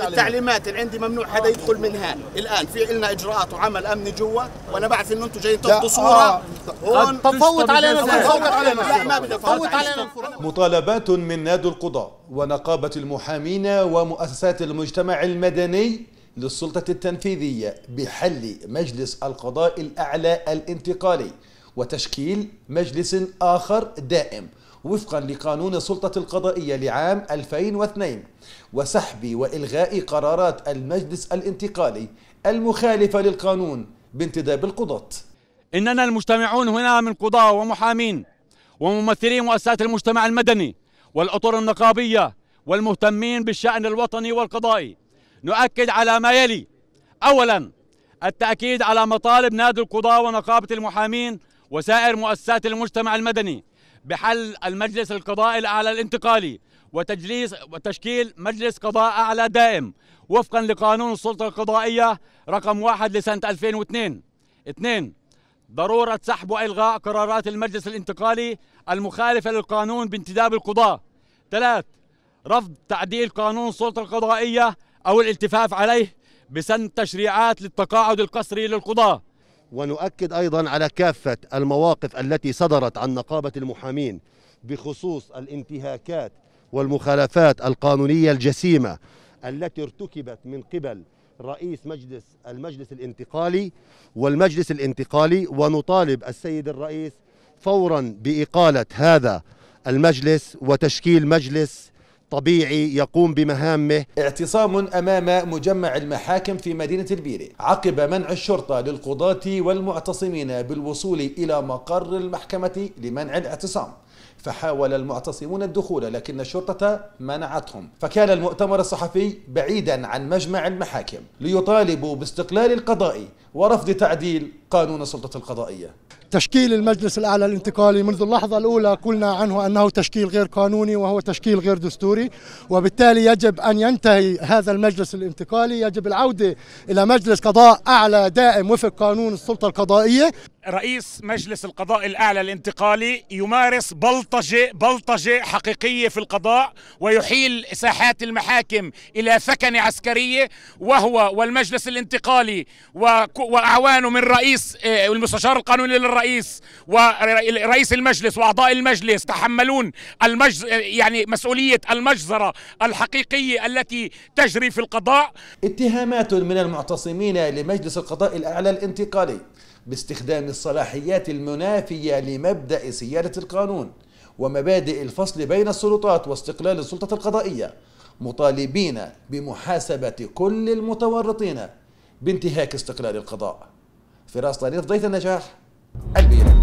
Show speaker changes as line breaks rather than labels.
التعليمات اللي عندي ممنوع حدا يدخل منها الان في لنا اجراءات وعمل امني جوا وانا بعرف ان انتم جايين تاخذوا صوره آه، هون تفوت علينا تفوت علينا ما تفوت علينا
مطالبات من نادي القضاء ونقابه المحامين ومؤسسات المجتمع المدني للسلطة التنفيذية بحل مجلس القضاء الأعلى الانتقالي وتشكيل مجلس آخر دائم وفقا لقانون السلطة القضائية لعام 2002 وسحب وإلغاء قرارات المجلس الانتقالي المخالفة للقانون بانتداب القضاة إننا المجتمعون هنا من قضاة ومحامين وممثلين
مؤسسات المجتمع المدني والأطر النقابية والمهتمين بالشأن الوطني والقضائي نؤكد على ما يلي أولا التأكيد على مطالب نادي القضاة ونقابة المحامين وسائر مؤسسات المجتمع المدني بحل المجلس القضائي الأعلى الانتقالي وتجليس وتشكيل مجلس قضاء أعلى دائم وفقا لقانون السلطة القضائية رقم واحد لسنة 2002 اثنين ضرورة سحب وإلغاء قرارات المجلس الانتقالي المخالفة للقانون بانتداب القضاة ثلاث رفض تعديل قانون السلطة القضائية أو الالتفاف عليه بسن تشريعات للتقاعد القسري للقضاة
ونؤكد أيضا على كافة المواقف التي صدرت عن نقابة المحامين بخصوص الانتهاكات والمخالفات القانونية الجسيمة التي ارتكبت من قبل رئيس مجلس المجلس الانتقالي والمجلس الانتقالي ونطالب السيد الرئيس فورا بإقالة هذا المجلس وتشكيل مجلس طبيعي يقوم بمهامه
اعتصام أمام مجمع المحاكم في مدينة البيرة عقب منع الشرطة للقضاة والمعتصمين بالوصول إلى مقر المحكمة لمنع الاعتصام فحاول المعتصمون الدخول لكن الشرطة منعتهم فكان المؤتمر الصحفي بعيدا عن مجمع المحاكم ليطالبوا باستقلال القضاء ورفض تعديل قانون السلطة القضائية
تشكيل المجلس الأعلى الانتقالي منذ اللحظة الأولى قلنا عنه أنه تشكيل غير قانوني وهو تشكيل غير دستوري وبالتالي يجب أن ينتهي هذا المجلس الانتقالي يجب العودة إلى مجلس قضاء أعلى دائم وفق قانون السلطة القضائية
رئيس مجلس القضاء الأعلى الانتقالي يمارس بلطجة بلطجة حقيقية في القضاء ويحيل ساحات المحاكم إلى ثكنة عسكرية وهو والمجلس الانتقالي وأعوانه من رئيس آه، المستشار القانوني للرئيس ورئيس المجلس وأعضاء المجلس تحملون المجز يعني مسؤولية المجزرة الحقيقية التي
تجري في القضاء اتهامات من المعتصمين لمجلس القضاء الأعلى الانتقالي باستخدام الصلاحيات المنافية لمبدأ سيادة القانون ومبادئ الفصل بين السلطات واستقلال السلطة القضائية مطالبين بمحاسبة كل المتورطين بانتهاك استقلال القضاء فراس طريق ضيف النجاح البيئة